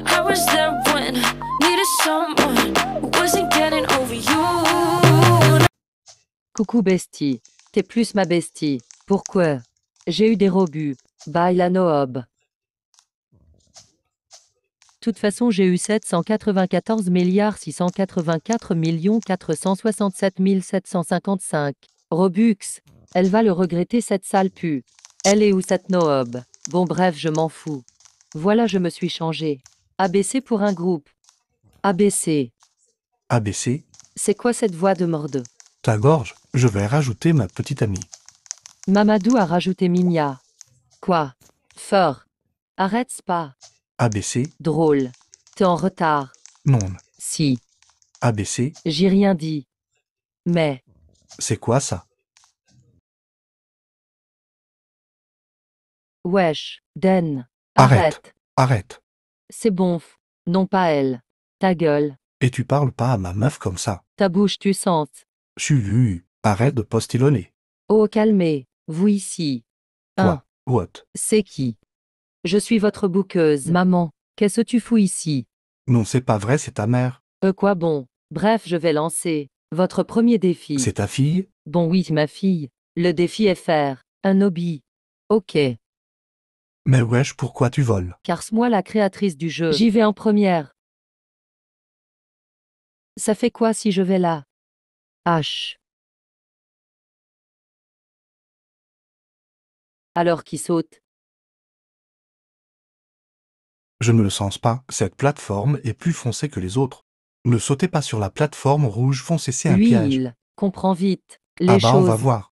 I Coucou bestie, t'es plus ma bestie. Pourquoi J'ai eu des robux, Bye la noob. Toute façon, j'ai eu 794 milliards 684 millions 467 755 Robux. Elle va le regretter cette sale pu. Elle est où cette noob Bon bref, je m'en fous. Voilà, je me suis changé. ABC pour un groupe. ABC. ABC, C'est quoi cette voix de mordeux ta gorge, je vais rajouter ma petite amie. Mamadou a rajouté Minya. Quoi Fort. Arrête pas. ABC, Drôle. T'es en retard. non. Si. ABC, J'ai rien dit. Mais. c'est quoi ça Wesh. Den. Arrête. Arrête. C'est bon, Non pas elle. Ta gueule. Et tu parles pas à ma meuf comme ça. Ta bouche tu sentes. Chulu, arrête de postillonner. Oh calmez, vous ici. Quoi? What? C'est qui? Je suis votre bouqueuse, maman. Qu'est-ce que tu fous ici? Non, c'est pas vrai, c'est ta mère. Euh quoi bon? Bref, je vais lancer. Votre premier défi. C'est ta fille? Bon oui, ma fille. Le défi est faire. Un hobby. Ok. Mais wesh, pourquoi tu voles Car c'est moi la créatrice du jeu. J'y vais en première. Ça fait quoi si je vais là H. Alors qui saute Je ne le sens pas, cette plateforme est plus foncée que les autres. Ne sautez pas sur la plateforme rouge foncée, c'est un piège. vite ah les ah bah on va voir.